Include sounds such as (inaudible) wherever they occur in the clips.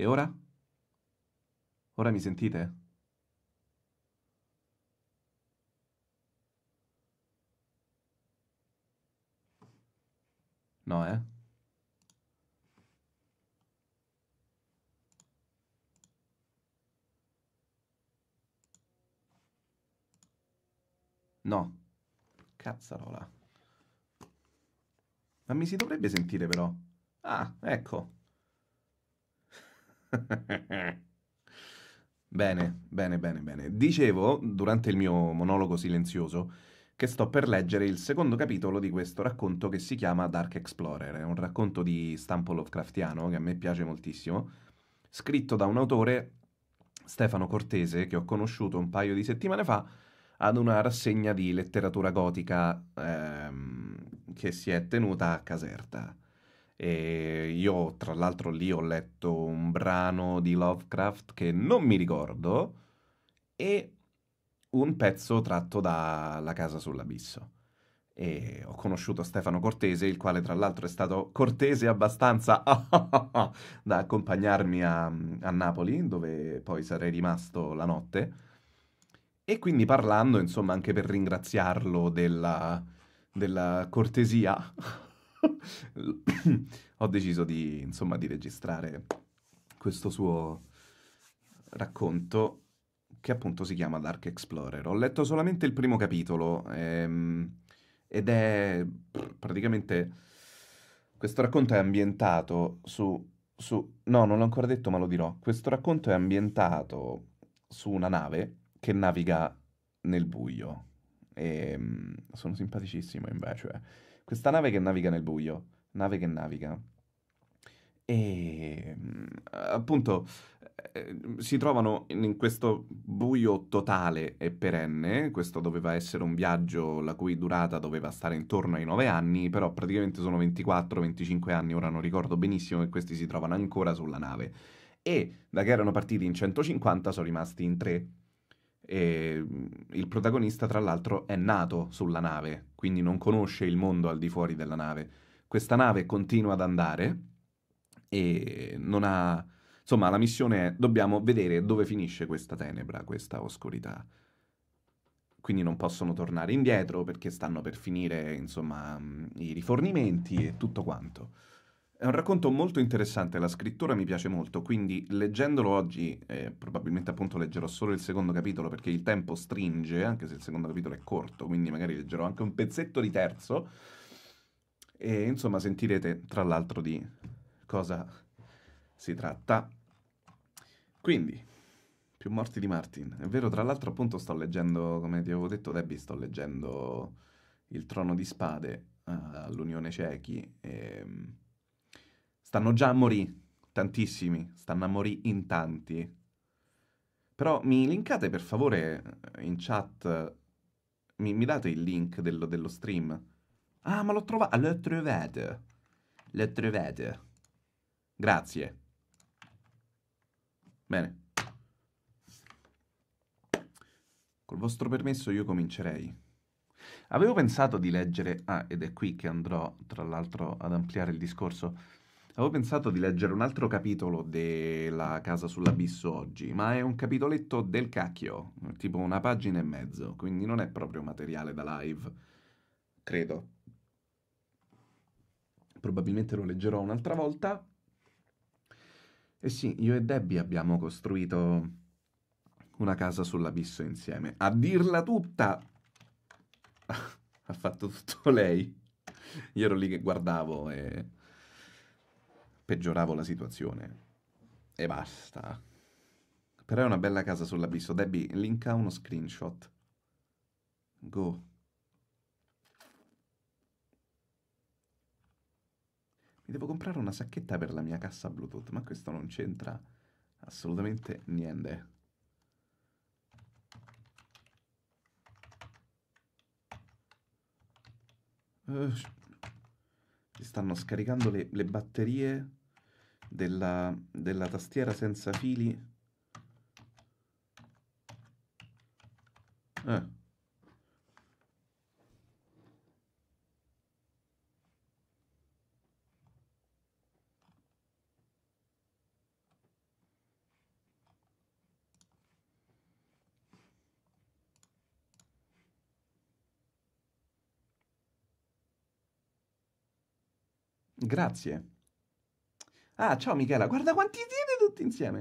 E ora? Ora mi sentite? No, eh? No. Cazzarola. Ma mi si dovrebbe sentire però. Ah, ecco bene, bene, bene, bene. Dicevo, durante il mio monologo silenzioso, che sto per leggere il secondo capitolo di questo racconto che si chiama Dark Explorer. È un racconto di stampo Lovecraftiano che a me piace moltissimo, scritto da un autore, Stefano Cortese, che ho conosciuto un paio di settimane fa ad una rassegna di letteratura gotica ehm, che si è tenuta a Caserta. E io tra l'altro lì ho letto un brano di Lovecraft che non mi ricordo e un pezzo tratto da La casa sull'abisso. E ho conosciuto Stefano Cortese, il quale tra l'altro è stato cortese abbastanza (laughs) da accompagnarmi a, a, Napoli, dove poi sarei rimasto la notte. E quindi parlando, insomma, anche per ringraziarlo della, della cortesia ho deciso di, insomma, di registrare questo suo racconto che appunto si chiama Dark Explorer. Ho letto solamente il primo capitolo ehm, ed è praticamente... Questo racconto è ambientato su, su... No, non l'ho ancora detto ma lo dirò. Questo racconto è ambientato su una nave che naviga nel buio. E, ehm, sono simpaticissimo invece. Eh. Questa nave che naviga nel buio, nave che naviga. E ehm, appunto eh, si trovano in questo buio totale e perenne, questo doveva essere un viaggio la cui durata doveva stare intorno ai 9 anni, però praticamente sono 24-25 anni, ora non ricordo benissimo che questi si trovano ancora sulla nave. E da che erano partiti in 150 sono rimasti in 3 e mm, il protagonista, tra l'altro, è nato sulla nave, quindi non conosce il mondo al di fuori della nave. Questa nave continua ad andare e non ha... Insomma, la missione è dobbiamo vedere dove finisce questa tenebra, questa oscurità. Quindi non possono tornare indietro perché stanno per finire, insomma, mm, i rifornimenti e tutto quanto. È un racconto molto interessante, la scrittura mi piace molto, quindi leggendolo oggi, eh, probabilmente appunto leggerò solo il secondo capitolo perché il tempo stringe, anche se il secondo capitolo è corto, quindi magari leggerò anche un pezzetto di terzo. E insomma sentirete tra l'altro di cosa si tratta. Quindi, più morti di Martin. È vero, tra l'altro appunto sto leggendo, come ti avevo detto Debbie, sto leggendo Il Trono di Spade eh, all'Unione Ciechi. E ehm, Stanno già a morì, tantissimi, stanno a morì in tanti. Però mi linkate per favore in chat, mi, mi date il link dello, dello stream? Ah, ma l'ho trovato, ah, l'ho trovato, l'ho trovato. Grazie. Bene. Col vostro permesso io comincerei. Avevo pensato di leggere, ah, ed è qui che andrò tra l'altro ad ampliare il discorso, Avevo pensato di leggere un altro capitolo della Casa sull'Abisso oggi, ma è un capitoletto del cacchio, tipo una pagina e mezzo, quindi non è proprio materiale da live, credo. Probabilmente lo leggerò un'altra volta. E eh sì, io e Debbie abbiamo costruito una casa sull'abisso insieme. A dirla tutta, (laughs) ha fatto tutto lei. Io ero lì che guardavo e peggioravo la situazione. E basta. Però è una bella casa sull'abisso. Debbie, linka uno screenshot. Go. Mi devo comprare una sacchetta per la mia cassa Bluetooth, ma questo non c'entra assolutamente niente. Uh, eh, si stanno scaricando le, le batterie della, della tastiera senza fili eh. Grazie. Ah, ciao Michela, guarda quanti siete tutti insieme.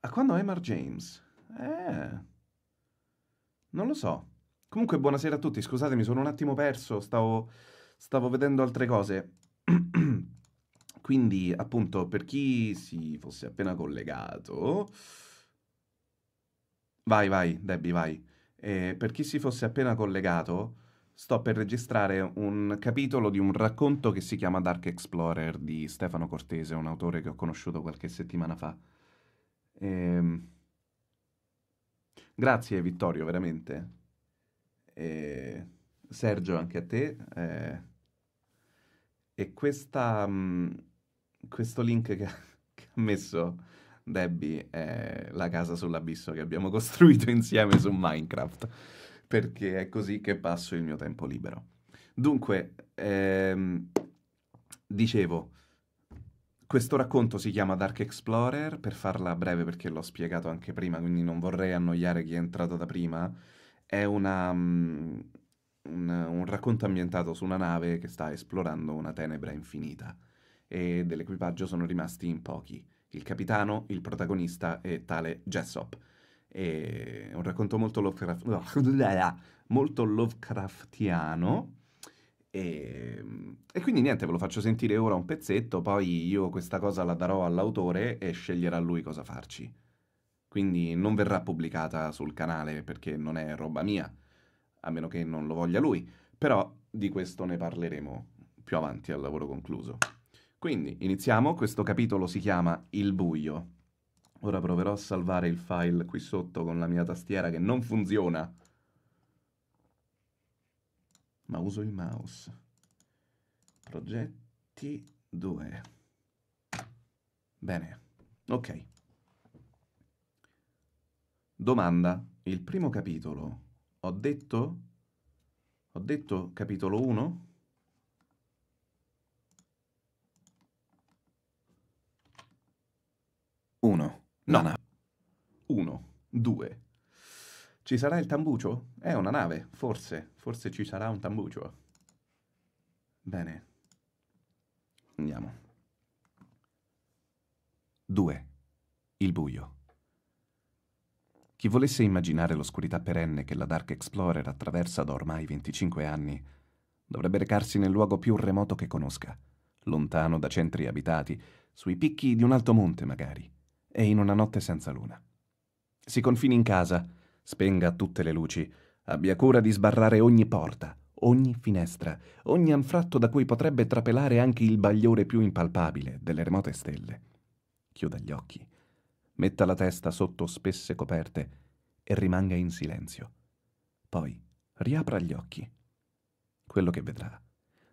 A ah, quando è Mark James? Eh. Non lo so. Comunque, buonasera a tutti. Scusatemi, sono un attimo perso. Stavo, stavo vedendo altre cose. (clears throat) Quindi, appunto, per chi si fosse appena collegato. Vai, vai, Debbie, vai. Eh, per chi si fosse appena collegato, Sto per registrare un capitolo di un racconto che si chiama Dark Explorer di Stefano Cortese, un autore che ho conosciuto qualche settimana fa. E... Ehm, grazie Vittorio, veramente. E... Sergio, anche a te. E, e questa, mh, mm, questo link che che ha messo Debbie è la casa sull'abisso che abbiamo (laughs) costruito insieme su Minecraft perché è così che passo il mio tempo libero. Dunque, ehm, dicevo, questo racconto si chiama Dark Explorer, per farla breve perché l'ho spiegato anche prima, quindi non vorrei annoiare chi è entrato da prima, è una, um, un, un racconto ambientato su una nave che sta esplorando una tenebra infinita e dell'equipaggio sono rimasti in pochi, il capitano, il protagonista e tale Jessop è un racconto molto, Lovecraft, molto Lovecraftiano. E, ehm, e, quindi niente, ve lo faccio sentire ora un pezzetto, poi io questa cosa la darò all'autore e sceglierà lui cosa farci. Quindi non verrà pubblicata sul canale perché non è roba mia, a meno che non lo voglia lui, però di questo ne parleremo più avanti al lavoro concluso. Quindi iniziamo, questo capitolo si chiama Il buio. Ora proverò a salvare il file qui sotto con la mia tastiera che non funziona. Ma uso il mouse. Progetti 2. Bene, ok. Domanda. Il primo capitolo. Ho detto? Ho detto capitolo 1? Uno. No. Una Uno, due. Ci sarà il tambucio? È una nave, forse. Forse ci sarà un tambucio. Bene. Andiamo. Due. Il buio. Chi volesse immaginare l'oscurità perenne che la Dark Explorer attraversa da ormai 25 anni, dovrebbe recarsi nel luogo più remoto che conosca, lontano da centri abitati, sui picchi di un alto monte magari e in una notte senza luna. Si confini in casa, spenga tutte le luci, abbia cura di sbarrare ogni porta, ogni finestra, ogni anfratto da cui potrebbe trapelare anche il bagliore più impalpabile delle remote stelle. Chiuda gli occhi, metta la testa sotto spesse coperte e rimanga in silenzio. Poi riapra gli occhi. Quello che vedrà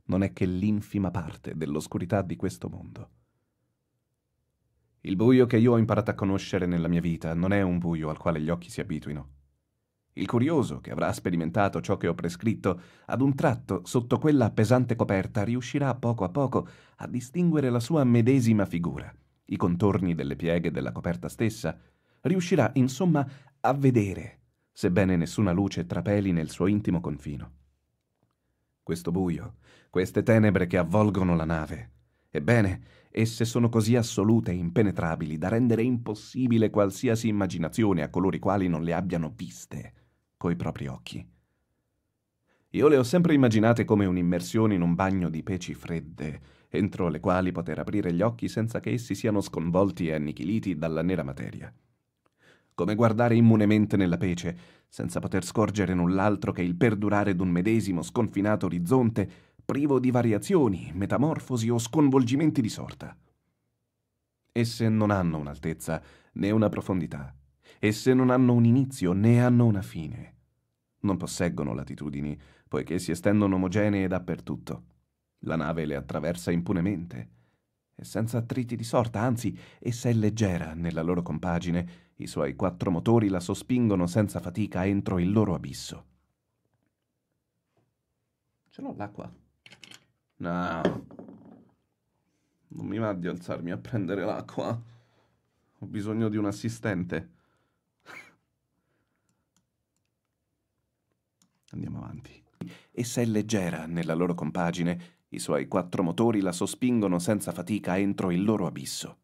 non è che l'infima parte dell'oscurità di questo mondo il buio che io ho imparato a conoscere nella mia vita non è un buio al quale gli occhi si abituino. Il curioso, che avrà sperimentato ciò che ho prescritto, ad un tratto, sotto quella pesante coperta, riuscirà poco a poco a distinguere la sua medesima figura, i contorni delle pieghe della coperta stessa, riuscirà insomma a vedere, sebbene nessuna luce trapeli nel suo intimo confino. Questo buio, queste tenebre che avvolgono la nave, ebbene, Esse sono così assolute e impenetrabili da rendere impossibile qualsiasi immaginazione a coloro i quali non le abbiano viste coi propri occhi. Io le ho sempre immaginate come un'immersione in un bagno di peci fredde, entro le quali poter aprire gli occhi senza che essi siano sconvolti e annichiliti dalla nera materia. Come guardare immunemente nella pece, senza poter scorgere null'altro che il perdurare d'un medesimo sconfinato orizzonte privo di variazioni, metamorfosi o sconvolgimenti di sorta. Esse non hanno un'altezza né una profondità, esse non hanno un inizio né hanno una fine. Non posseggono latitudini, poiché si estendono omogenee dappertutto. La nave le attraversa impunemente e senza attriti di sorta, anzi, essa è leggera nella loro compagine, i suoi quattro motori la sospingono senza fatica entro il loro abisso. Ce l'ho l'acqua. No. Non mi va di alzarmi a prendere l'acqua. Ho bisogno di un assistente. Andiamo avanti. Essa è leggera nella loro compagine. I suoi quattro motori la sospingono senza fatica entro il loro abisso.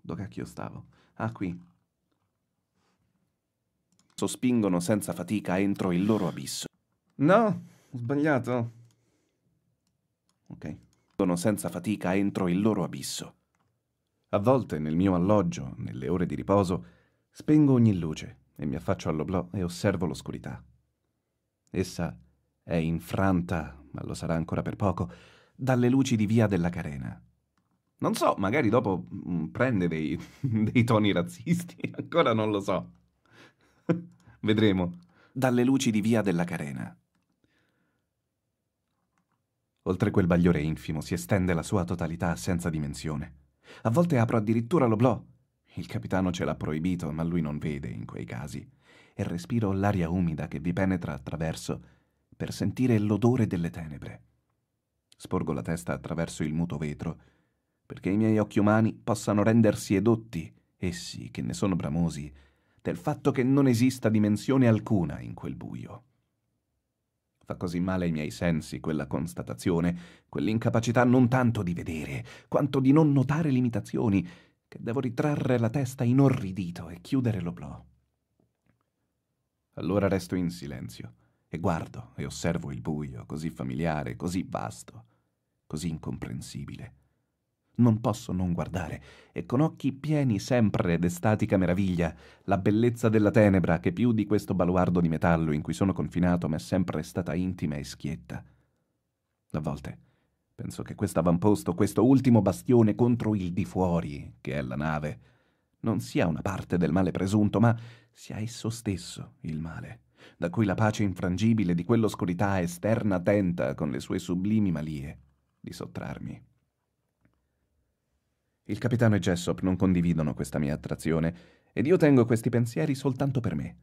Dove cacchio stavo? Ah, qui. Sospingono senza fatica entro il loro abisso. No, ho sbagliato ok? Sono senza fatica entro il loro abisso. A volte nel mio alloggio, nelle ore di riposo, spengo ogni luce e mi affaccio all'oblò e osservo l'oscurità. Essa è infranta, ma lo sarà ancora per poco, dalle luci di via della Carena. Non so, magari dopo mm, prende dei, (laughs) dei toni razzisti, (laughs) ancora non lo so. (laughs) Vedremo. Dalle luci di via della Carena. Oltre quel bagliore infimo si estende la sua totalità senza dimensione. A volte apro addirittura l'oblò. Il capitano ce l'ha proibito, ma lui non vede in quei casi. E respiro l'aria umida che vi penetra attraverso per sentire l'odore delle tenebre. Sporgo la testa attraverso il muto vetro perché i miei occhi umani possano rendersi edotti, essi che ne sono bramosi, del fatto che non esista dimensione alcuna in quel buio. Fa così male ai miei sensi quella constatazione, quell'incapacità non tanto di vedere, quanto di non notare limitazioni, che devo ritrarre la testa inorridito e chiudere l'oblò. Allora resto in silenzio e guardo e osservo il buio così familiare, così vasto, così incomprensibile non posso non guardare, e con occhi pieni sempre d'estatica meraviglia, la bellezza della tenebra che più di questo baluardo di metallo in cui sono confinato mi è sempre stata intima e schietta. A volte penso che quest'avamposto, questo ultimo bastione contro il di fuori, che è la nave, non sia una parte del male presunto, ma sia esso stesso il male, da cui la pace infrangibile di quell'oscurità esterna tenta, con le sue sublimi malie, di sottrarmi. Il capitano e Jessop non condividono questa mia attrazione ed io tengo questi pensieri soltanto per me.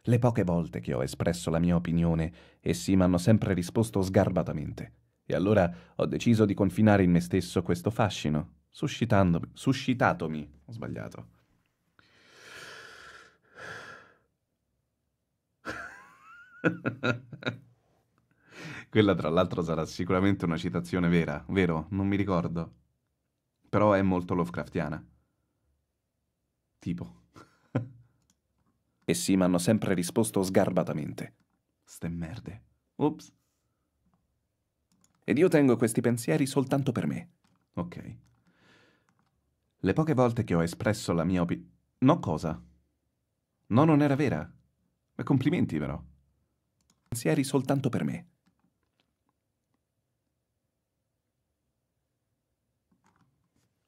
Le poche volte che ho espresso la mia opinione, essi mi hanno sempre risposto sgarbatamente. E allora ho deciso di confinare in me stesso questo fascino, suscitandomi, suscitatomi, ho sbagliato. (laughs) Quella tra l'altro sarà sicuramente una citazione vera, vero? Non mi ricordo però è molto Lovecraftiana. Tipo. e sì, mi hanno sempre risposto sgarbatamente. Ste merde. Ups. Ed io tengo questi pensieri soltanto per me. Ok. Le poche volte che ho espresso la mia opinione... No cosa? No, non era vera. Ma complimenti però. Pensieri soltanto per me.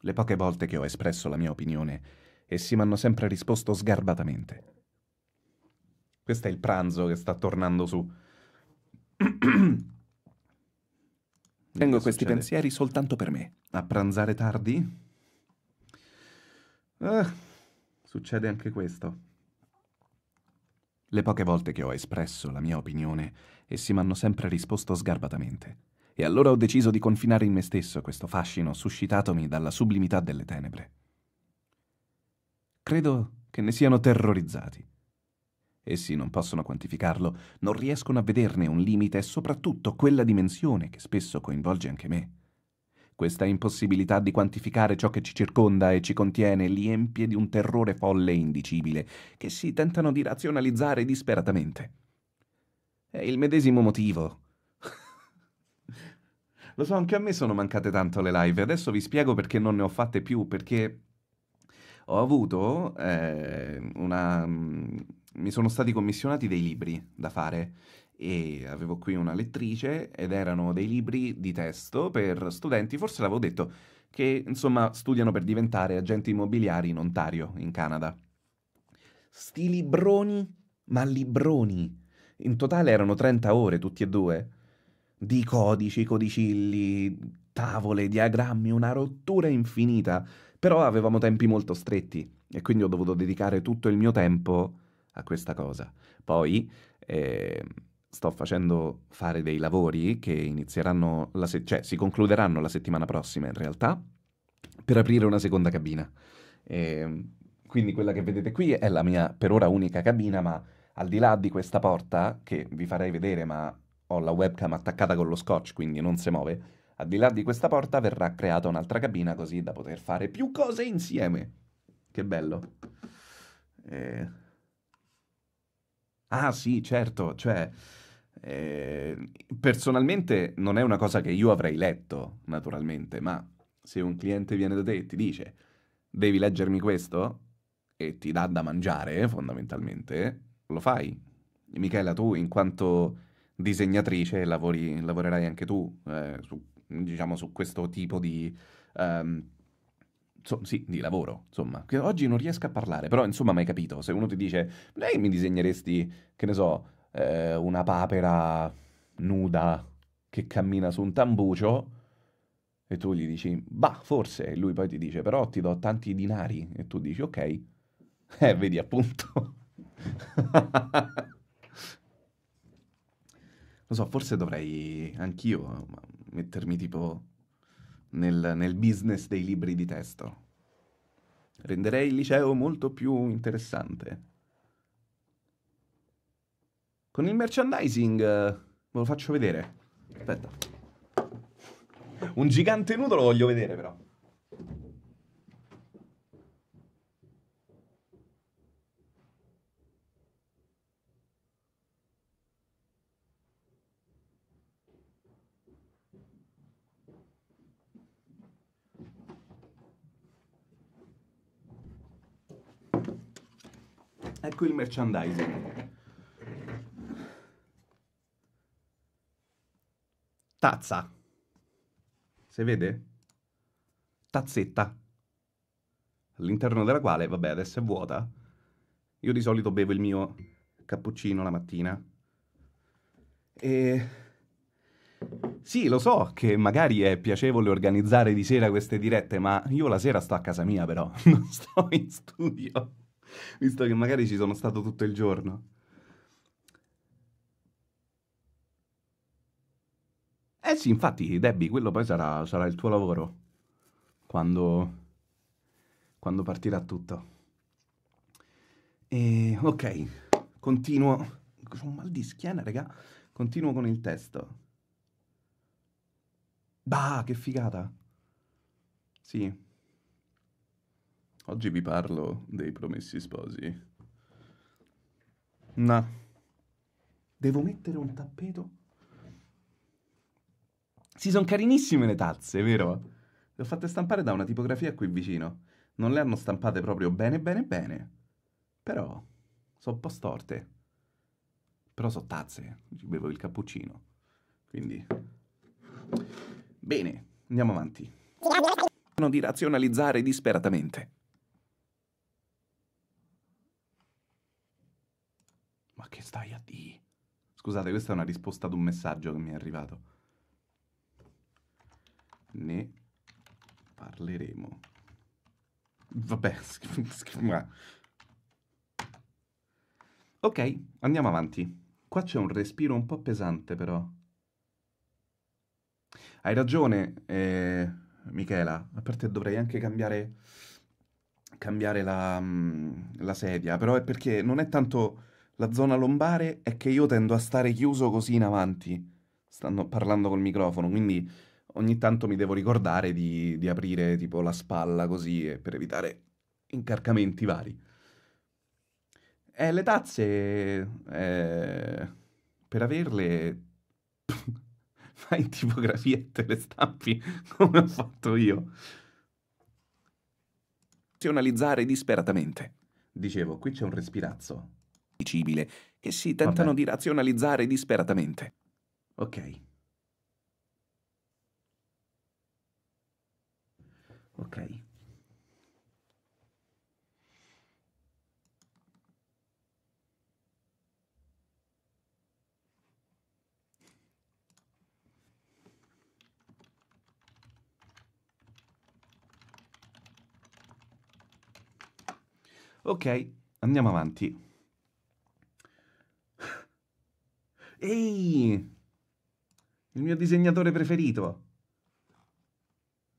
le poche volte che ho espresso la mia opinione, essi mi hanno sempre risposto sgarbatamente. Questo è il pranzo che sta tornando su. (clears throat) Tengo questi succede? pensieri soltanto per me. A pranzare tardi? Ah, succede anche questo. Le poche volte che ho espresso la mia opinione, essi mi hanno sempre risposto sgarbatamente e allora ho deciso di confinare in me stesso questo fascino suscitatomi dalla sublimità delle tenebre. Credo che ne siano terrorizzati. Essi non possono quantificarlo, non riescono a vederne un limite e soprattutto quella dimensione che spesso coinvolge anche me. Questa impossibilità di quantificare ciò che ci circonda e ci contiene li empie di un terrore folle e indicibile, che si tentano di razionalizzare disperatamente. È il medesimo motivo lo so, anche a me sono mancate tanto le live. Adesso vi spiego perché non ne ho fatte più, perché ho avuto eh, una... Mm, mi sono stati commissionati dei libri da fare e avevo qui una lettrice ed erano dei libri di testo per studenti, forse l'avevo detto, che insomma studiano per diventare agenti immobiliari in Ontario, in Canada. Sti libroni, ma libroni. In totale erano 30 ore tutti e due di codici, codicilli, tavole, diagrammi, una rottura infinita, però avevamo tempi molto stretti e quindi ho dovuto dedicare tutto il mio tempo a questa cosa. Poi eh, sto facendo fare dei lavori che inizieranno, la se- cioè si concluderanno la settimana prossima in realtà, per aprire una seconda cabina. E, ehm, quindi quella che vedete qui è la mia per ora unica cabina, ma al di là di questa porta, che vi farei vedere, ma ho la webcam attaccata con lo scotch, quindi non si muove, al di là di questa porta verrà creata un'altra cabina così da poter fare più cose insieme. Che bello. Eh... Ah sì, certo, cioè... Eh... personalmente non è una cosa che io avrei letto, naturalmente, ma se un cliente viene da te e ti dice devi leggermi questo e ti dà da mangiare, fondamentalmente, lo fai. Michela, tu in quanto disegnatrice lavori, lavorerai anche tu eh, su, diciamo, su questo tipo di... Um, So, sì, di lavoro, insomma, che oggi non riesco a parlare, però insomma, mai capito, se uno ti dice, lei mi disegneresti, che ne so, eh, una papera nuda che cammina su un tambucio, e tu gli dici, bah, forse, e lui poi ti dice, però ti do tanti dinari, e tu dici, ok, (laughs) eh, vedi appunto. (laughs) Lo so, forse dovrei anch'io mettermi tipo nel, nel business dei libri di testo. Renderei il liceo molto più interessante. Con il merchandising eh, ve lo faccio vedere. Aspetta. Un gigante nudo lo voglio vedere però. Ecco il merchandising. Tazza. Si vede? Tazzetta. All'interno della quale, vabbè, adesso è vuota. Io di solito bevo il mio cappuccino la mattina. E... Sì, lo so che magari è piacevole organizzare di sera queste dirette, ma io la sera sto a casa mia però, (laughs) non sto in studio visto che magari ci sono stato tutto il giorno. Eh sì, infatti, Debbie, quello poi sarà, sarà il tuo lavoro quando, quando partirà tutto. E, ok, continuo. Ho un mal di schiena, raga. Continuo con il testo. Bah, che figata. Sì. Oggi vi parlo dei promessi sposi. No. Devo mettere un tappeto? Si sono carinissime le tazze, vero? Le ho fatte stampare da una tipografia qui vicino. Non le hanno stampate proprio bene bene bene. Però sono un po' storte. Però sono tazze. Ci bevo il cappuccino. Quindi... Bene, andiamo avanti. Di razionalizzare disperatamente. che stai a dire? Scusate, questa è una risposta ad un messaggio che mi è arrivato. Ne parleremo. Vabbè, (laughs) Ok, andiamo avanti. Qua c'è un respiro un po' pesante però. Hai ragione, eh, Michela. A parte dovrei anche cambiare, cambiare la, mm, la sedia, però è perché non è tanto la zona lombare è che io tendo a stare chiuso così in avanti. Stanno parlando col microfono, quindi ogni tanto mi devo ricordare di, di aprire tipo la spalla così per evitare incarcamenti vari. Eh, le tazze... Eh, per averle... (laughs) Fai in tipografia e te le stampi (laughs) come ho fatto io. Razionalizzare disperatamente. Dicevo, qui c'è un respirazzo cibile che si tentano di razionalizzare disperatamente. Ok. Ok. Ok, andiamo avanti. Ehi! Il mio disegnatore preferito.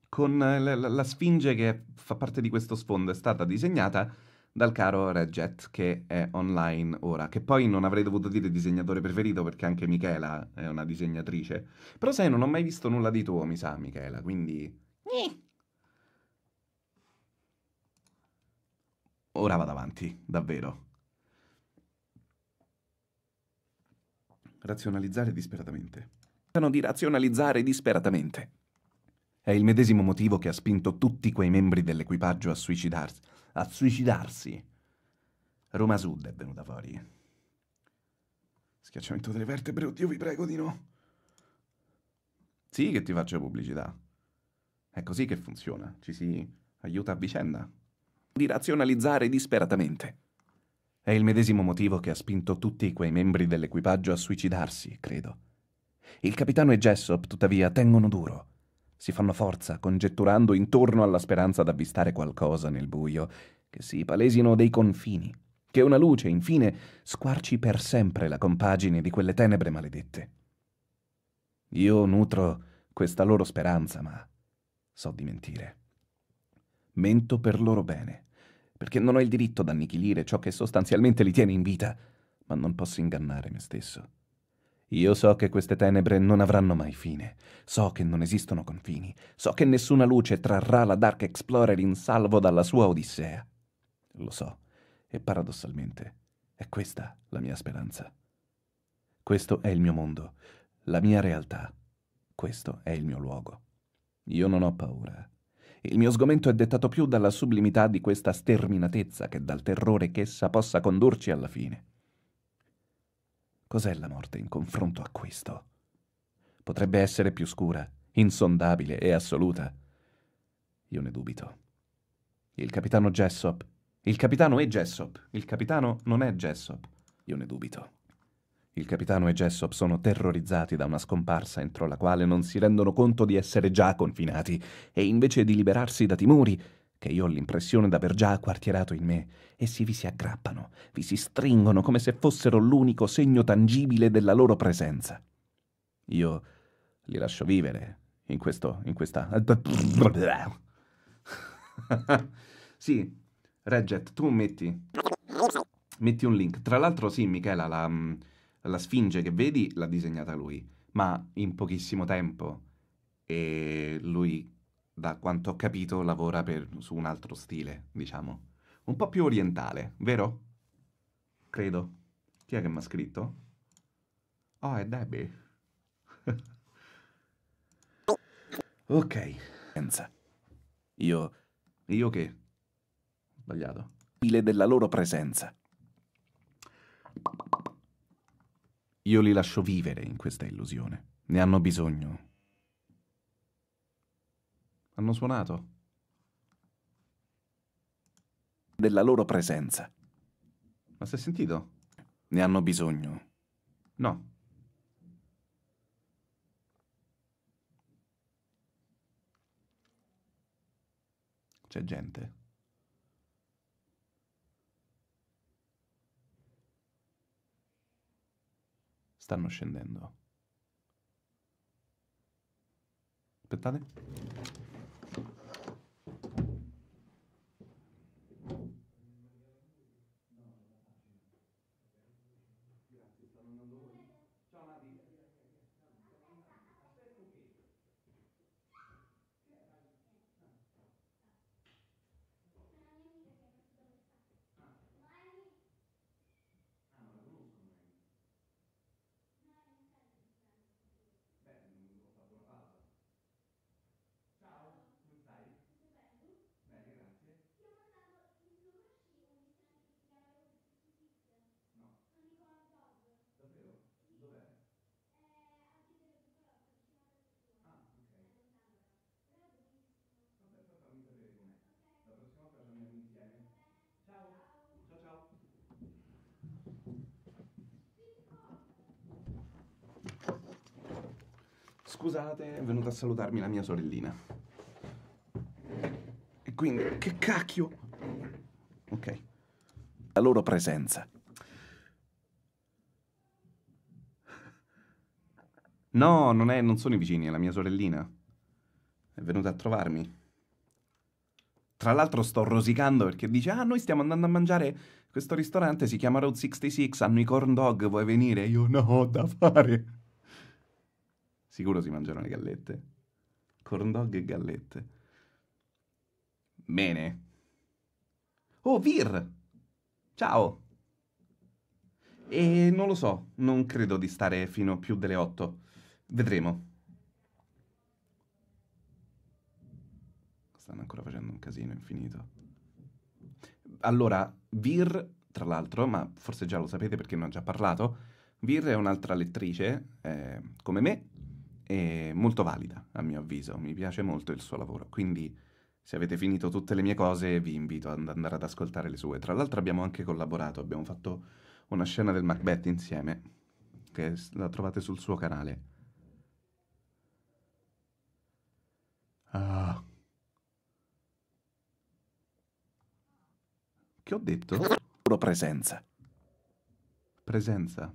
Con eh, la, la, la sfinge che fa parte di questo sfondo è stata disegnata dal caro Regget che è online ora, che poi non avrei dovuto dire disegnatore preferito perché anche Michela è una disegnatrice. Però sai, non ho mai visto nulla di tuo, mi sa, Michela, quindi... Eh. Ora vado avanti, davvero. Razionalizzare disperatamente. Cercano di razionalizzare disperatamente. È il medesimo motivo che ha spinto tutti quei membri dell'equipaggio a suicidarsi. A suicidarsi. Roma Sud è venuta fuori. Schiacciamento delle vertebre, oddio, vi prego di no. Sì che ti faccio pubblicità. È così che funziona, ci si aiuta a vicenda. Di razionalizzare disperatamente. È il medesimo motivo che ha spinto tutti quei membri dell'equipaggio a suicidarsi, credo. Il capitano e Jessop, tuttavia, tengono duro. Si fanno forza, congetturando intorno alla speranza d'avvistare qualcosa nel buio, che si palesino dei confini, che una luce, infine, squarci per sempre la compagine di quelle tenebre maledette. Io nutro questa loro speranza, ma so di mentire. Mento per loro bene perché non ho il diritto annichilire ciò che sostanzialmente li tiene in vita, ma non posso ingannare me stesso. Io so che queste tenebre non avranno mai fine, so che non esistono confini, so che nessuna luce trarrà la Dark Explorer in salvo dalla sua Odissea. Lo so, e paradossalmente è questa la mia speranza. Questo è il mio mondo, la mia realtà, questo è il mio luogo. Io non ho paura. Il mio sgomento è dettato più dalla sublimità di questa sterminatezza che dal terrore che essa possa condurci alla fine. Cos'è la morte in confronto a questo? Potrebbe essere più scura, insondabile e assoluta. Io ne dubito. Il capitano Jessop. Il capitano è Jessop. Il capitano non è Jessop. Io ne dubito. Il capitano e Jessop sono terrorizzati da una scomparsa entro la quale non si rendono conto di essere già confinati e invece di liberarsi da timori che io ho l'impressione d'aver già acquartierato in me, essi vi si aggrappano, vi si stringono come se fossero l'unico segno tangibile della loro presenza. Io li lascio vivere in questo in questa (laughs) Sì, Regget, tu metti metti un link. Tra l'altro sì, Michela, la mm, la Sfinge che vedi l'ha disegnata lui, ma in pochissimo tempo. E lui, da quanto ho capito, lavora per, su un altro stile, diciamo. Un po' più orientale, vero? Credo. Chi è che mi ha scritto? Oh, è Debbie. (laughs) ok. Io... Io che? Sbagliato. Pile della loro presenza. Io li lascio vivere in questa illusione. Ne hanno bisogno. Hanno suonato. Della loro presenza. Ma si è sentito? Ne hanno bisogno. No. C'è gente. Stanno scendendo. Aspettate. Scusate, è venuta a salutarmi la mia sorellina. E quindi, che cacchio? Ok. La loro presenza. No, non, è, non sono i vicini, è la mia sorellina. È venuta a trovarmi. Tra l'altro sto rosicando perché dice, ah, noi stiamo andando a mangiare questo ristorante, si chiama Road 66, hanno i corn dog, vuoi venire? Io no, ho da fare. Sicuro si mangiano le gallette. Corn dog e gallette. Bene. Oh, Vir! Ciao! E non lo so, non credo di stare fino a più delle 8. Vedremo. Stanno ancora facendo un casino infinito. Allora, Vir, tra l'altro, ma forse già lo sapete perché ne ho già parlato, Vir è un'altra lettrice, eh, come me, e molto valida, a mio avviso. Mi piace molto il suo lavoro, quindi se avete finito tutte le mie cose vi invito ad andare ad ascoltare le sue. Tra l'altro abbiamo anche collaborato, abbiamo fatto una scena del Macbeth insieme, che la trovate sul suo canale. Ah. Che ho detto? Loro presenza. Presenza.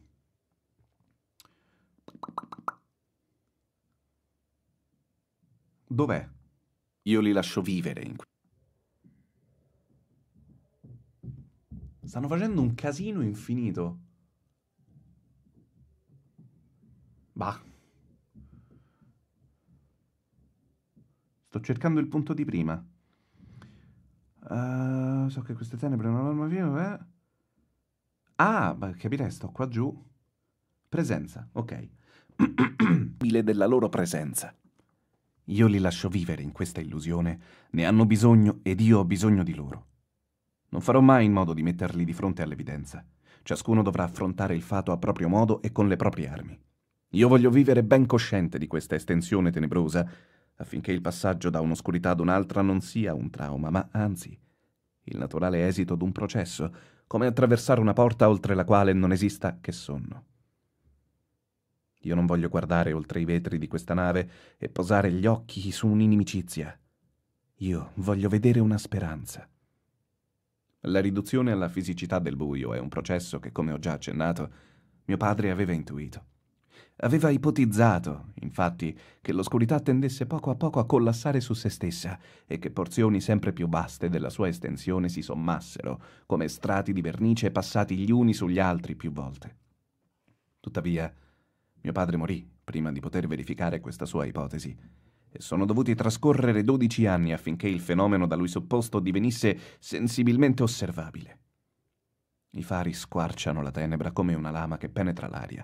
Dov'è? Io li lascio vivere in qui. Stanno facendo un casino infinito. Bah. Sto cercando il punto di prima. Uh, so che queste tenebre non hanno via. Eh? Ah, beh, capirei, sto qua giù. Presenza, ok. (clears throat) della loro presenza. Io li lascio vivere in questa illusione, ne hanno bisogno ed io ho bisogno di loro. Non farò mai in modo di metterli di fronte all'evidenza. Ciascuno dovrà affrontare il fato a proprio modo e con le proprie armi. Io voglio vivere ben cosciente di questa estensione tenebrosa, affinché il passaggio da un'oscurità ad un'altra non sia un trauma, ma anzi, il naturale esito d'un processo, come attraversare una porta oltre la quale non esista che sonno. Io non voglio guardare oltre i vetri di questa nave e posare gli occhi su un'inimicizia. Io voglio vedere una speranza. La riduzione alla fisicità del buio è un processo che, come ho già accennato, mio padre aveva intuito. Aveva ipotizzato, infatti, che l'oscurità tendesse poco a poco a collassare su se stessa e che porzioni sempre più vaste della sua estensione si sommassero, come strati di vernice passati gli uni sugli altri più volte. Tuttavia, mio padre morì prima di poter verificare questa sua ipotesi e sono dovuti trascorrere 12 anni affinché il fenomeno da lui supposto divenisse sensibilmente osservabile. I fari squarciano la tenebra come una lama che penetra l'aria.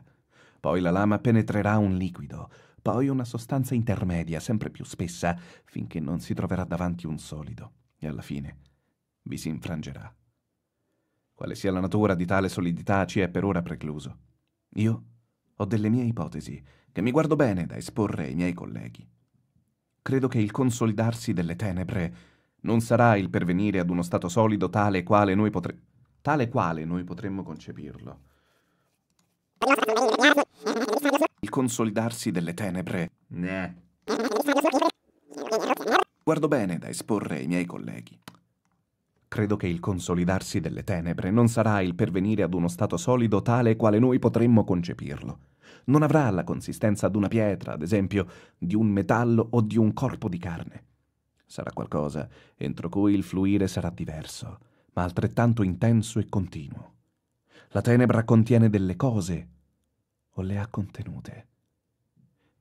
Poi la lama penetrerà un liquido, poi una sostanza intermedia, sempre più spessa, finché non si troverà davanti un solido, e alla fine vi si infrangerà. Quale sia la natura di tale solidità ci è per ora precluso. Io ho delle mie ipotesi, che mi guardo bene da esporre ai miei colleghi. Credo che il consolidarsi delle tenebre non sarà il pervenire ad uno stato solido tale quale noi, potre... tale quale noi potremmo concepirlo. Il consolidarsi delle tenebre... Nah. Guardo bene da esporre ai miei colleghi. Credo che il consolidarsi delle tenebre non sarà il pervenire ad uno stato solido tale quale noi potremmo concepirlo. Non avrà la consistenza di una pietra, ad esempio, di un metallo o di un corpo di carne. Sarà qualcosa entro cui il fluire sarà diverso, ma altrettanto intenso e continuo. La tenebra contiene delle cose o le ha contenute.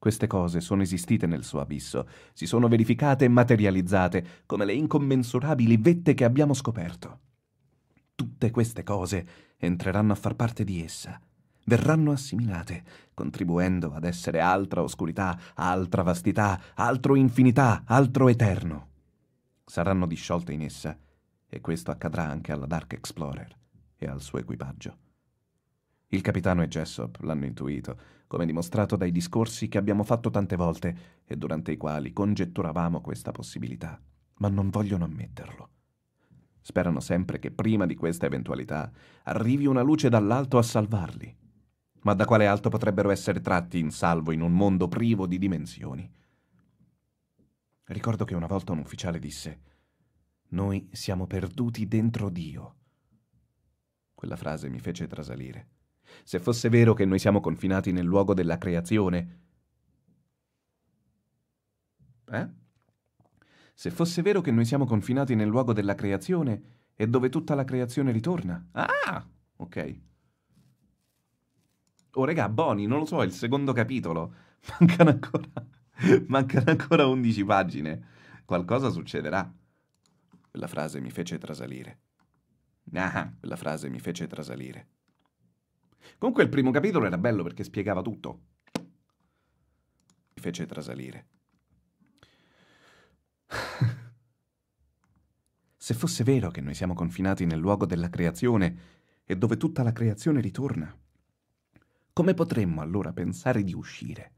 Queste cose sono esistite nel suo abisso, si sono verificate e materializzate come le incommensurabili vette che abbiamo scoperto. Tutte queste cose entreranno a far parte di essa, verranno assimilate, contribuendo ad essere altra oscurità, altra vastità, altro infinità, altro eterno. Saranno disciolte in essa, e questo accadrà anche alla Dark Explorer e al suo equipaggio. Il capitano e Jessop l'hanno intuito, come dimostrato dai discorsi che abbiamo fatto tante volte e durante i quali congetturavamo questa possibilità, ma non vogliono ammetterlo. Sperano sempre che prima di questa eventualità arrivi una luce dall'alto a salvarli. Ma da quale alto potrebbero essere tratti in salvo in un mondo privo di dimensioni? Ricordo che una volta un ufficiale disse Noi siamo perduti dentro Dio. Quella frase mi fece trasalire se fosse vero che noi siamo confinati nel luogo della creazione, eh? Se fosse vero che noi siamo confinati nel luogo della creazione e dove tutta la creazione ritorna. Ah! Ok. Oh, regà, Boni, non lo so, è il secondo capitolo. (laughs) Mancano ancora... mancano ancora 11 pagine. Qualcosa succederà. Quella frase mi fece trasalire. Ah, quella frase mi fece trasalire. Comunque il primo capitolo era bello perché spiegava tutto. Mi fece trasalire. (sighs) Se fosse vero che noi siamo confinati nel luogo della creazione e dove tutta la creazione ritorna, come potremmo allora pensare di uscire?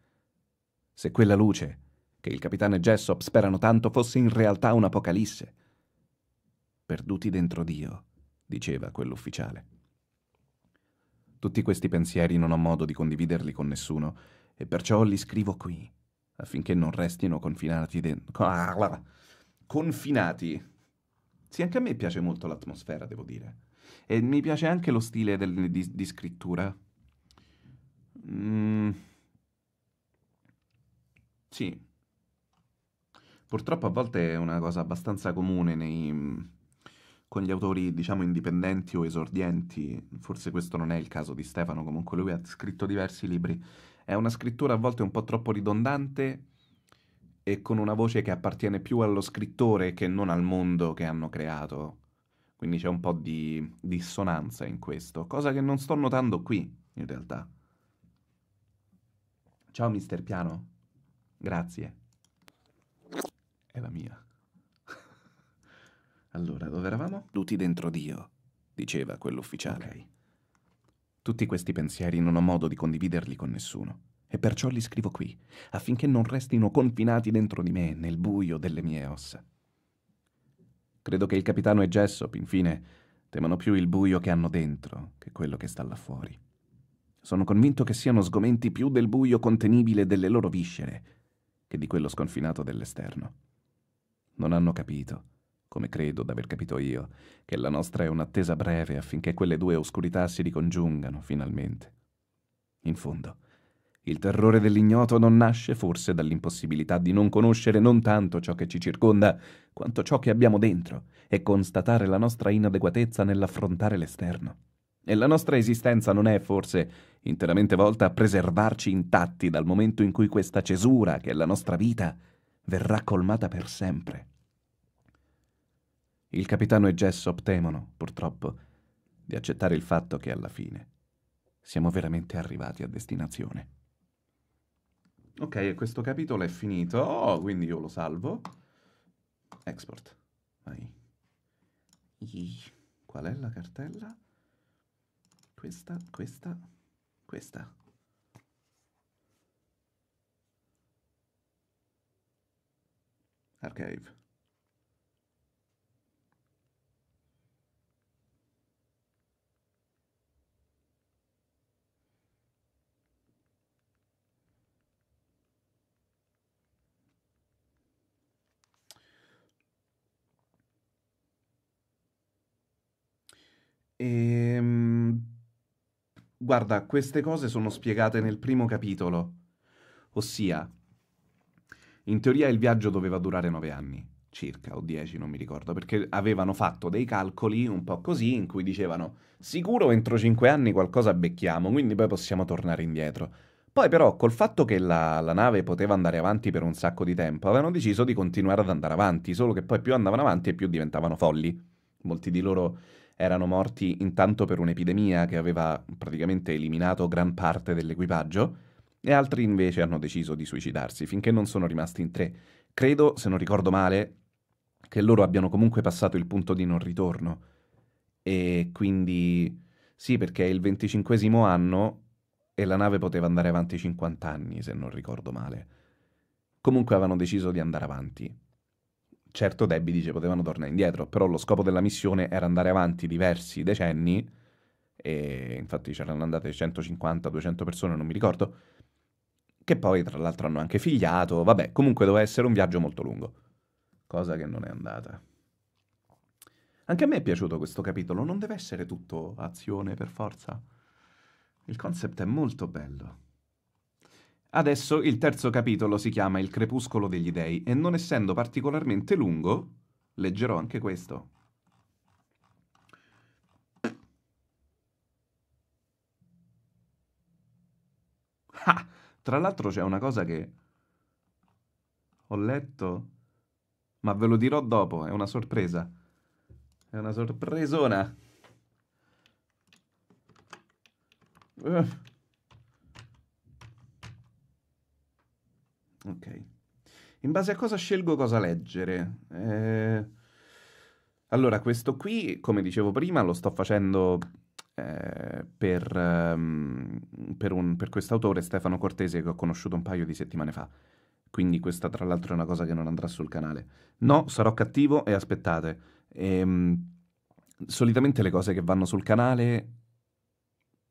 Se quella luce, che il capitano e Jessop sperano tanto, fosse in realtà un'apocalisse. Perduti dentro Dio, diceva quell'ufficiale. Tutti questi pensieri non ho modo di condividerli con nessuno e perciò li scrivo qui, affinché non restino confinati dentro. Ah, confinati. Sì, anche a me piace molto l'atmosfera, devo dire. E mi piace anche lo stile del, di, di, scrittura. Mm. Sì. Purtroppo a volte è una cosa abbastanza comune nei con gli autori, diciamo, indipendenti o esordienti, forse questo non è il caso di Stefano, comunque lui ha scritto diversi libri, è una scrittura a volte un po' troppo ridondante e con una voce che appartiene più allo scrittore che non al mondo che hanno creato. Quindi c'è un po' di dissonanza in questo, cosa che non sto notando qui, in realtà. Ciao mister Piano, grazie. È la mia. Allora, dove eravamo? Tutti dentro Dio, diceva quell'ufficiale. Ok. Tutti questi pensieri non ho modo di condividerli con nessuno, e perciò li scrivo qui, affinché non restino confinati dentro di me, nel buio delle mie ossa. Credo che il capitano e Jessop, infine, temano più il buio che hanno dentro che quello che sta là fuori. Sono convinto che siano sgomenti più del buio contenibile delle loro viscere che di quello sconfinato dell'esterno. Non hanno capito come credo d'aver capito io, che la nostra è un'attesa breve affinché quelle due oscurità si ricongiungano finalmente. In fondo, il terrore dell'ignoto non nasce forse dall'impossibilità di non conoscere non tanto ciò che ci circonda, quanto ciò che abbiamo dentro, e constatare la nostra inadeguatezza nell'affrontare l'esterno. E la nostra esistenza non è forse interamente volta a preservarci intatti dal momento in cui questa cesura, che è la nostra vita, verrà colmata per sempre. Il capitano e Jessop temono, purtroppo, di accettare il fatto che alla fine siamo veramente arrivati a destinazione. Ok, questo capitolo è finito, oh, quindi io lo salvo. Export. Vai. Qual è la cartella? Questa, questa, questa. Archive. E... Ehm, guarda, queste cose sono spiegate nel primo capitolo. Ossia, in teoria il viaggio doveva durare nove anni, circa, o dieci, non mi ricordo, perché avevano fatto dei calcoli un po' così, in cui dicevano, sicuro entro cinque anni qualcosa becchiamo, quindi poi possiamo tornare indietro. Poi però, col fatto che la, la nave poteva andare avanti per un sacco di tempo, avevano deciso di continuare ad andare avanti, solo che poi più andavano avanti e più diventavano folli. Molti di loro erano morti intanto per un'epidemia che aveva praticamente eliminato gran parte dell'equipaggio, e altri invece hanno deciso di suicidarsi, finché non sono rimasti in tre. Credo, se non ricordo male, che loro abbiano comunque passato il punto di non ritorno. E quindi sì, perché è il venticinquesimo anno e la nave poteva andare avanti 50 anni, se non ricordo male. Comunque avevano deciso di andare avanti. Certo Debbie dice potevano tornare indietro, però lo scopo della missione era andare avanti diversi decenni, e infatti c'erano andate 150-200 persone, non mi ricordo, che poi tra l'altro hanno anche figliato, vabbè, comunque doveva essere un viaggio molto lungo, cosa che non è andata. Anche a me è piaciuto questo capitolo, non deve essere tutto azione per forza. Il concept è molto bello. Adesso il terzo capitolo si chiama Il crepuscolo degli dei e non essendo particolarmente lungo, leggerò anche questo. Ah, tra l'altro c'è una cosa che ho letto, ma ve lo dirò dopo, è una sorpresa. È una sorpresona. Uh. Ok. In base a cosa scelgo cosa leggere? Eh, allora, questo qui, come dicevo prima, lo sto facendo eh, per, um, per, un, per quest'autore Stefano Cortese che ho conosciuto un paio di settimane fa. Quindi questa tra l'altro è una cosa che non andrà sul canale. No, sarò cattivo e aspettate. Ehm, solitamente le cose che vanno sul canale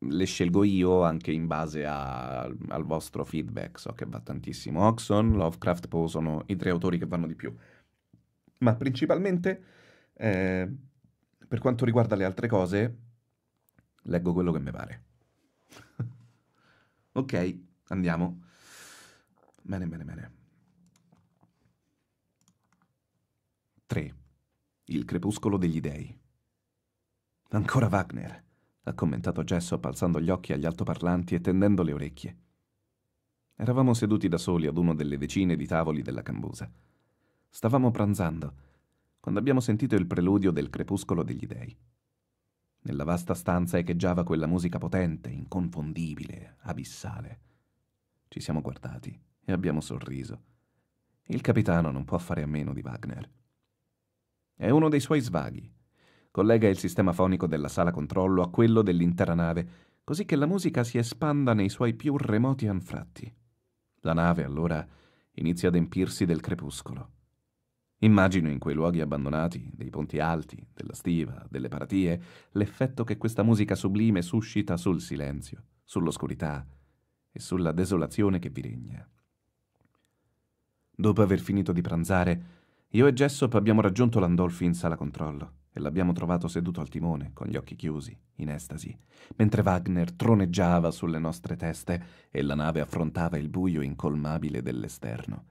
le scelgo io anche in base a, al vostro feedback. So che va tantissimo Oxon, Lovecraft, Poe sono i tre autori che vanno di più. Ma principalmente, eh, per quanto riguarda le altre cose, leggo quello che mi pare. (laughs) ok, andiamo. Bene, bene, bene. 3. Il crepuscolo degli dei. Ancora Wagner ha commentato Jessop alzando gli occhi agli altoparlanti e tendendo le orecchie. Eravamo seduti da soli ad uno delle decine di tavoli della cambusa. Stavamo pranzando, quando abbiamo sentito il preludio del crepuscolo degli dei. Nella vasta stanza echeggiava quella musica potente, inconfondibile, abissale. Ci siamo guardati e abbiamo sorriso. Il capitano non può fare a meno di Wagner. È uno dei suoi svaghi, collega il sistema fonico della sala controllo a quello dell'intera nave, così che la musica si espanda nei suoi più remoti anfratti. La nave allora inizia ad empirsi del crepuscolo. Immagino in quei luoghi abbandonati, dei ponti alti, della stiva, delle paratie, l'effetto che questa musica sublime suscita sul silenzio, sull'oscurità e sulla desolazione che vi regna. Dopo aver finito di pranzare, io e Jessop abbiamo raggiunto Landolfi in sala controllo e l'abbiamo trovato seduto al timone, con gli occhi chiusi, in estasi, mentre Wagner troneggiava sulle nostre teste e la nave affrontava il buio incolmabile dell'esterno,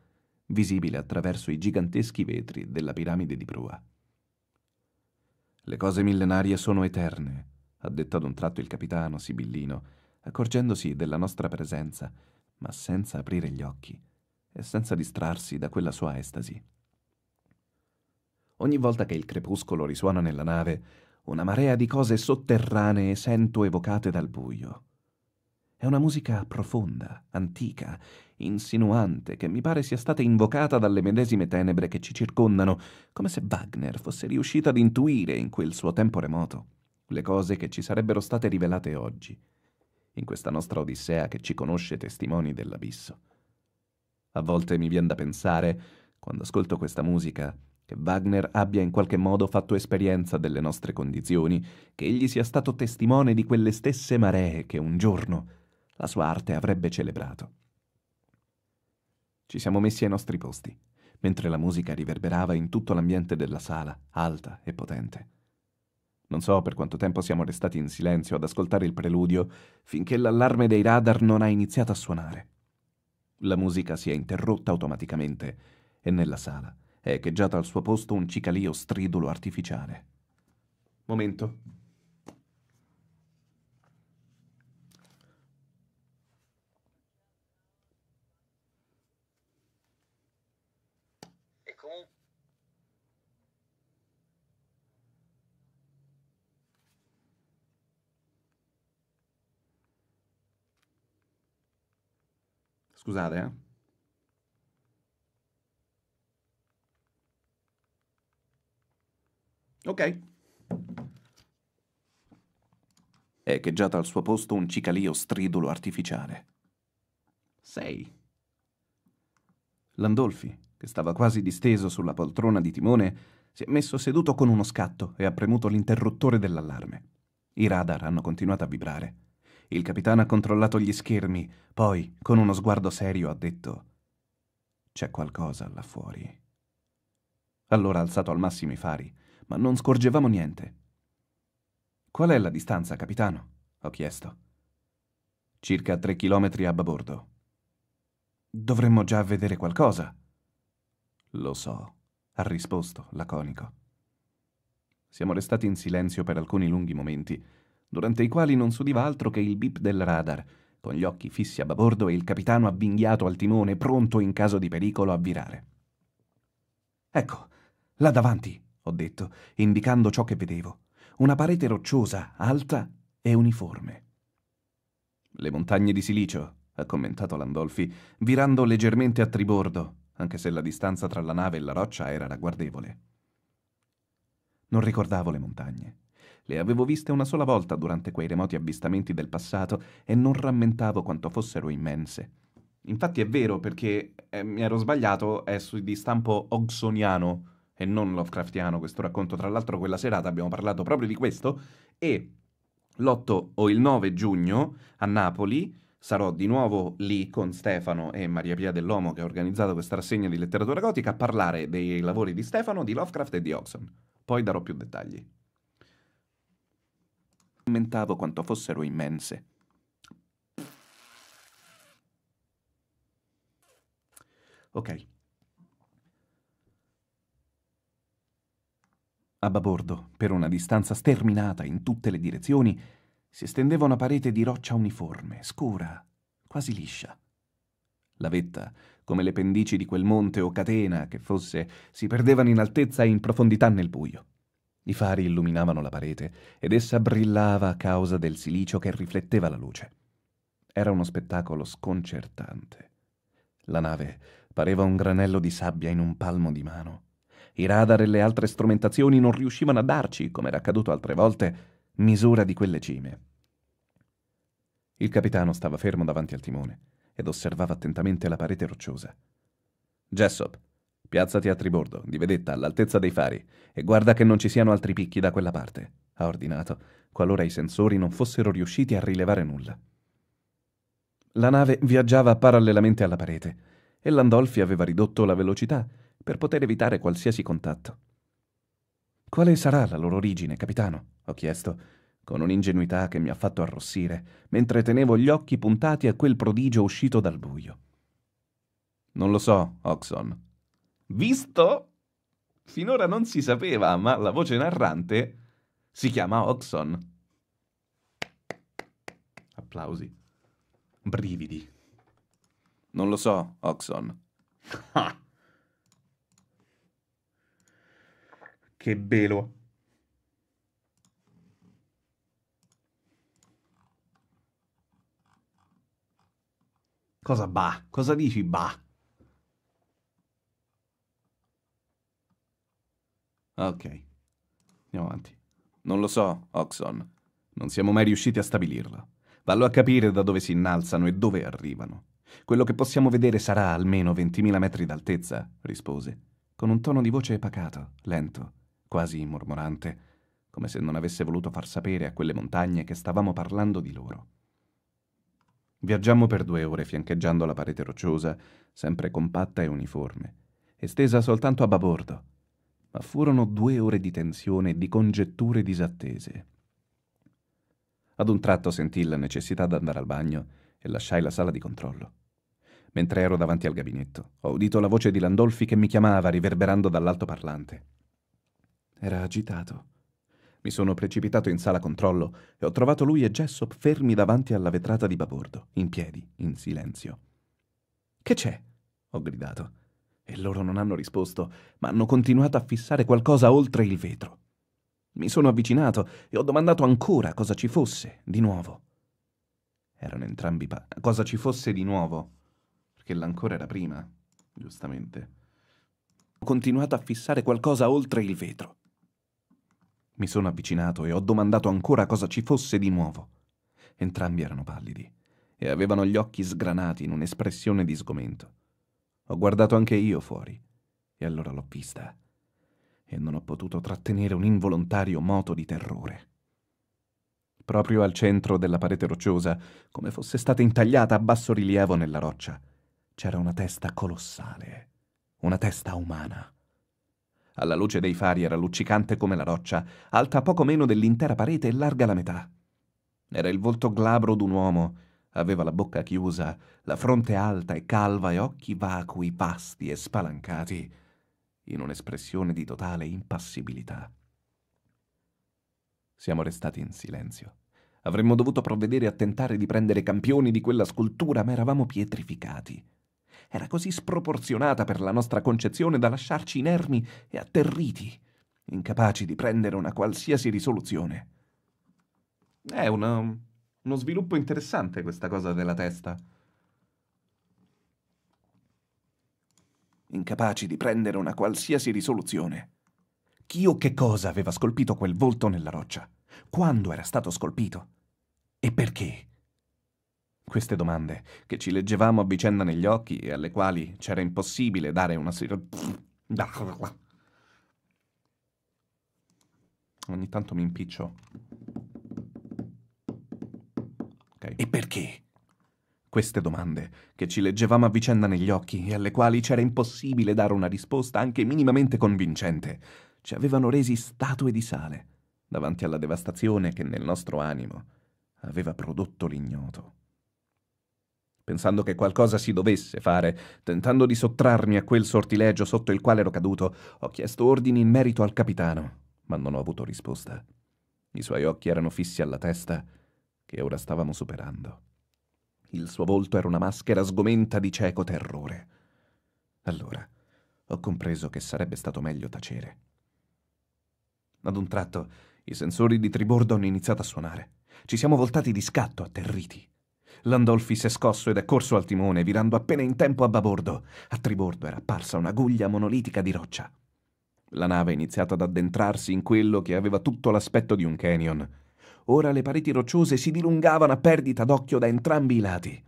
visibile attraverso i giganteschi vetri della piramide di prua. Le cose millenarie sono eterne, ha detto ad un tratto il capitano Sibillino, accorgendosi della nostra presenza, ma senza aprire gli occhi e senza distrarsi da quella sua estasi. Ogni volta che il crepuscolo risuona nella nave, una marea di cose sotterranee sento evocate dal buio. È una musica profonda, antica, insinuante, che mi pare sia stata invocata dalle medesime tenebre che ci circondano, come se Wagner fosse riuscito ad intuire in quel suo tempo remoto le cose che ci sarebbero state rivelate oggi, in questa nostra Odissea che ci conosce testimoni dell'abisso. A volte mi viene da pensare, quando ascolto questa musica, che Wagner abbia in qualche modo fatto esperienza delle nostre condizioni, che egli sia stato testimone di quelle stesse maree che un giorno la sua arte avrebbe celebrato. Ci siamo messi ai nostri posti, mentre la musica riverberava in tutto l'ambiente della sala, alta e potente. Non so per quanto tempo siamo restati in silenzio ad ascoltare il preludio, finché l'allarme dei radar non ha iniziato a suonare. La musica si è interrotta automaticamente e nella sala e echeggiata al suo posto un cicalio stridulo artificiale. Momento. Scusate, eh. Ok. Echeggiata al suo posto un cicalio stridulo artificiale. Sei. Landolfi, che stava quasi disteso sulla poltrona di timone, si è messo seduto con uno scatto e ha premuto l'interruttore dell'allarme. I radar hanno continuato a vibrare. Il capitano ha controllato gli schermi, poi, con uno sguardo serio, ha detto C'è qualcosa là fuori. Allora ha alzato al massimo i fari ma non scorgevamo niente. Qual è la distanza, capitano? ho chiesto. Circa tre chilometri a babordo. Dovremmo già vedere qualcosa. Lo so, ha risposto, laconico. Siamo restati in silenzio per alcuni lunghi momenti, durante i quali non si udiva altro che il bip del radar, con gli occhi fissi a babordo e il capitano avvinghiato al timone, pronto in caso di pericolo a virare. Ecco, là davanti, ho detto, indicando ciò che vedevo. Una parete rocciosa, alta e uniforme. Le montagne di silicio, ha commentato Landolfi, virando leggermente a tribordo, anche se la distanza tra la nave e la roccia era ragguardevole. Non ricordavo le montagne. Le avevo viste una sola volta durante quei remoti avvistamenti del passato e non rammentavo quanto fossero immense. Infatti è vero perché eh, mi ero sbagliato, è di stampo oxoniano, e non Lovecraftiano questo racconto. Tra l'altro quella serata abbiamo parlato proprio di questo e l'8 o il 9 giugno a Napoli sarò di nuovo lì con Stefano e Maria Pia dell'Omo che ha organizzato questa rassegna di letteratura gotica a parlare dei lavori di Stefano, di Lovecraft e di Oxon. Poi darò più dettagli. Commentavo quanto fossero immense. Ok. A babordo, per una distanza sterminata in tutte le direzioni, si estendeva una parete di roccia uniforme, scura, quasi liscia. La vetta, come le pendici di quel monte o catena che fosse, si perdevano in altezza e in profondità nel buio. I fari illuminavano la parete ed essa brillava a causa del silicio che rifletteva la luce. Era uno spettacolo sconcertante. La nave pareva un granello di sabbia in un palmo di mano i radar e le altre strumentazioni non riuscivano a darci, come era accaduto altre volte, misura di quelle cime. Il capitano stava fermo davanti al timone ed osservava attentamente la parete rocciosa. Jessop, piazzati a tribordo, di vedetta all'altezza dei fari, e guarda che non ci siano altri picchi da quella parte, ha ordinato, qualora i sensori non fossero riusciti a rilevare nulla. La nave viaggiava parallelamente alla parete e l'Andolfi aveva ridotto la velocità per poter evitare qualsiasi contatto. Quale sarà la loro origine, capitano? ho chiesto, con un'ingenuità che mi ha fatto arrossire, mentre tenevo gli occhi puntati a quel prodigio uscito dal buio. Non lo so, Oxon. Visto? Finora non si sapeva, ma la voce narrante si chiama Oxon. Applausi. Brividi. Non lo so, Oxon. (laughs) Che bello! Cosa ba? Cosa dici ba? Ah, ok, andiamo avanti. Non lo so, Oxon. Non siamo mai riusciti a stabilirlo. Vallo a capire da dove si innalzano e dove arrivano. Quello che possiamo vedere sarà almeno 20.000 metri d'altezza, rispose, con un tono di voce pacato, lento quasi mormorante, come se non avesse voluto far sapere a quelle montagne che stavamo parlando di loro. Viaggiammo per due ore fiancheggiando la parete rocciosa, sempre compatta e uniforme, estesa soltanto a babordo, ma furono due ore di tensione e di congetture disattese. Ad un tratto sentii la necessità di andare al bagno e lasciai la sala di controllo. Mentre ero davanti al gabinetto, ho udito la voce di Landolfi che mi chiamava riverberando dall'altoparlante. Era agitato. Mi sono precipitato in sala controllo e ho trovato lui e Jessop fermi davanti alla vetrata di babordo, in piedi, in silenzio. Che c'è? ho gridato. E loro non hanno risposto, ma hanno continuato a fissare qualcosa oltre il vetro. Mi sono avvicinato e ho domandato ancora cosa ci fosse, di nuovo. Erano entrambi pa- cosa ci fosse di nuovo, perché l'ancora era prima, giustamente. Ho continuato a fissare qualcosa oltre il vetro. Mi sono avvicinato e ho domandato ancora cosa ci fosse di nuovo. Entrambi erano pallidi e avevano gli occhi sgranati in un'espressione di sgomento. Ho guardato anche io fuori e allora l'ho vista e non ho potuto trattenere un involontario moto di terrore. Proprio al centro della parete rocciosa, come fosse stata intagliata a basso rilievo nella roccia, c'era una testa colossale, una testa umana alla luce dei fari era luccicante come la roccia, alta poco meno dell'intera parete e larga la metà. Era il volto glabro d'un uomo, aveva la bocca chiusa, la fronte alta e calva e occhi vacui, pasti e spalancati, in un'espressione di totale impassibilità. Siamo restati in silenzio. Avremmo dovuto provvedere a tentare di prendere campioni di quella scultura, ma eravamo pietrificati era così sproporzionata per la nostra concezione da lasciarci inermi e atterriti, incapaci di prendere una qualsiasi risoluzione. È una, uno sviluppo interessante questa cosa della testa. Incapaci di prendere una qualsiasi risoluzione. Chi o che cosa aveva scolpito quel volto nella roccia? Quando era stato scolpito? E perché? Queste domande, che ci leggevamo a vicenda negli occhi e alle quali c'era impossibile dare una... Ogni tanto mi impiccio. Okay. E perché? Queste domande, che ci leggevamo a vicenda negli occhi e alle quali c'era impossibile dare una risposta anche minimamente convincente, ci avevano resi statue di sale davanti alla devastazione che nel nostro animo aveva prodotto l'ignoto pensando che qualcosa si dovesse fare, tentando di sottrarmi a quel sortilegio sotto il quale ero caduto, ho chiesto ordini in merito al capitano, ma non ho avuto risposta. I suoi occhi erano fissi alla testa, che ora stavamo superando. Il suo volto era una maschera sgomenta di cieco terrore. Allora ho compreso che sarebbe stato meglio tacere. Ad un tratto i sensori di tribordo hanno iniziato a suonare. Ci siamo voltati di scatto, atterriti. Landolfi si è scosso ed è corso al timone, virando appena in tempo a babordo. A tribordo era apparsa una guglia monolitica di roccia. La nave ha iniziato ad addentrarsi in quello che aveva tutto l'aspetto di un canyon. Ora le pareti rocciose si dilungavano a perdita d'occhio da entrambi i lati.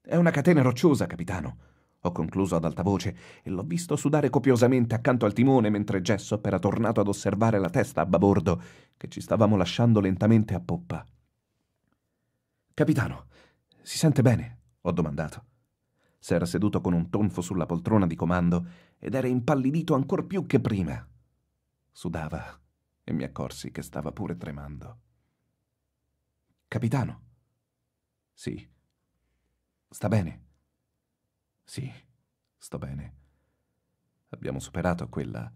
È una catena rocciosa, capitano, ho concluso ad alta voce e l'ho visto sudare copiosamente accanto al timone mentre Jessop era tornato ad osservare la testa a babordo che ci stavamo lasciando lentamente a poppa. Capitano, si sente bene? ho domandato. S'era seduto con un tonfo sulla poltrona di comando ed era impallidito ancor più che prima. Sudava e mi accorsi che stava pure tremando. Capitano? Sì. Sta bene? Sì, sto bene. Abbiamo superato quella...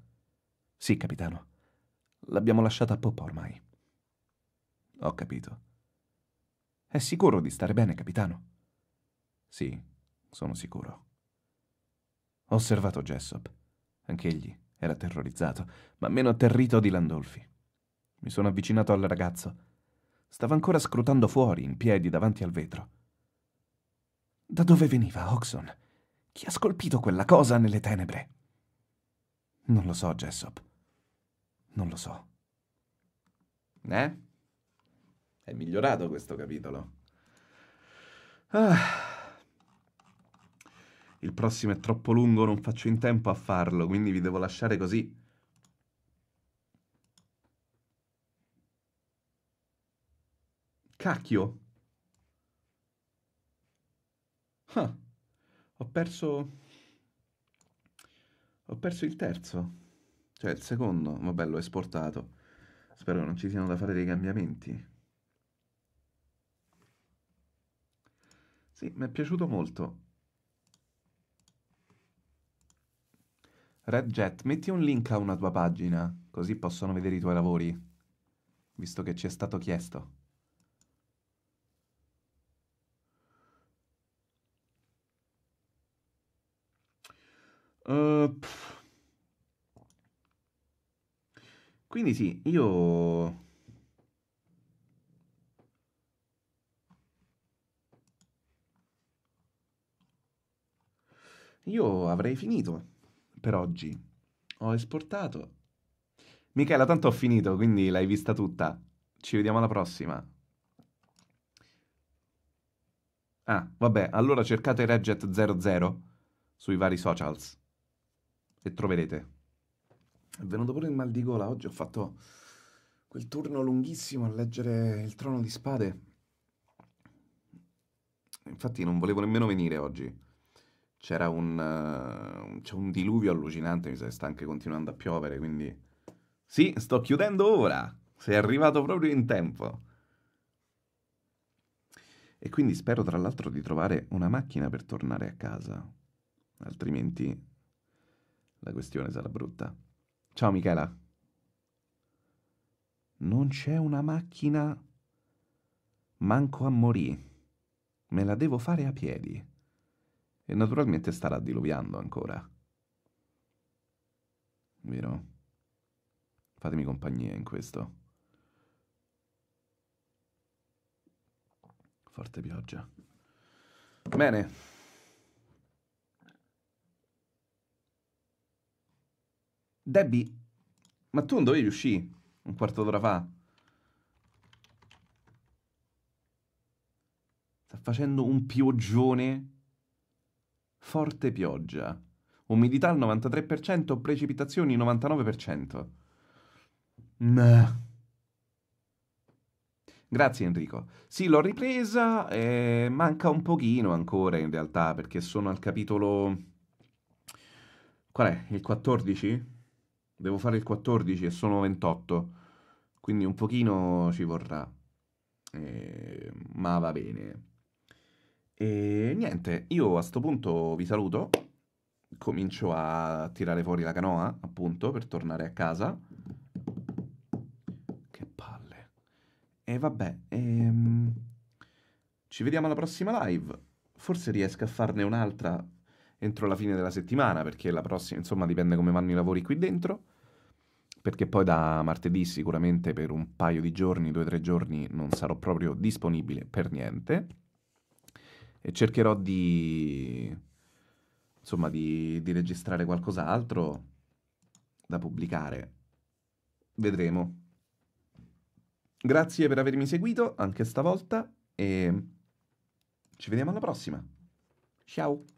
Sì, capitano. L'abbiamo lasciata a poppa ormai. Ho capito. È sicuro di stare bene, capitano? Sì, sono sicuro. Ho osservato Jessop. Anch'egli era terrorizzato, ma meno atterrito di Landolfi. Mi sono avvicinato al ragazzo. Stava ancora scrutando fuori, in piedi, davanti al vetro. Da dove veniva Oxon? Chi ha scolpito quella cosa nelle tenebre? Non lo so, Jessop. Non lo so. Eh? È migliorato questo capitolo. Ah. Il prossimo è troppo lungo, non faccio in tempo a farlo, quindi vi devo lasciare così. Cacchio. Ah. Ho perso... Ho perso il terzo. Cioè il secondo, vabbè, l'ho esportato. Spero che non ci siano da fare dei cambiamenti. Sì, mi è piaciuto molto. Red Jet, metti un link a una tua pagina, così possono vedere i tuoi lavori, visto che ci è stato chiesto. Uh, quindi sì, io Io avrei finito per oggi. Ho esportato. Michela, tanto ho finito, quindi l'hai vista tutta. Ci vediamo alla prossima. Ah, vabbè, allora cercate Regget00 sui vari socials e troverete. È venuto pure il mal di gola oggi, ho fatto quel turno lunghissimo a leggere il Trono di Spade. Infatti non volevo nemmeno venire oggi c'era un, uh, c'è un diluvio allucinante, mi sa che sta anche continuando a piovere, quindi... Sì, sto chiudendo ora! Sei arrivato proprio in tempo! E quindi spero tra l'altro di trovare una macchina per tornare a casa, altrimenti la questione sarà brutta. Ciao Michela! Non c'è una macchina... Manco a morì. Me la devo fare a piedi. E naturalmente starà diluviando ancora. Vero? Fatemi compagnia in questo. Forte pioggia. Bene. Debbie, ma tu non dovevi uscire un quarto d'ora fa? Sta facendo un pioggione forte pioggia, umidità al 93%, precipitazioni 99%. Meh. Grazie Enrico. Sì, l'ho ripresa, eh, manca un pochino ancora in realtà, perché sono al capitolo... Qual è? Il 14? Devo fare il 14 e sono 28, quindi un pochino ci vorrà. Eh, ma va bene. E niente, io a sto punto vi saluto, comincio a tirare fuori la canoa, appunto, per tornare a casa. Che palle. E vabbè, ehm... ci vediamo alla prossima live. Forse riesco a farne un'altra entro la fine della settimana, perché la prossima, insomma, dipende come vanno i lavori qui dentro. Perché poi da martedì sicuramente per un paio di giorni, due o tre giorni, non sarò proprio disponibile per niente e cercherò di, insomma, di, di registrare qualcos'altro da pubblicare. Vedremo. Grazie per avermi seguito anche stavolta e ci vediamo alla prossima. Ciao!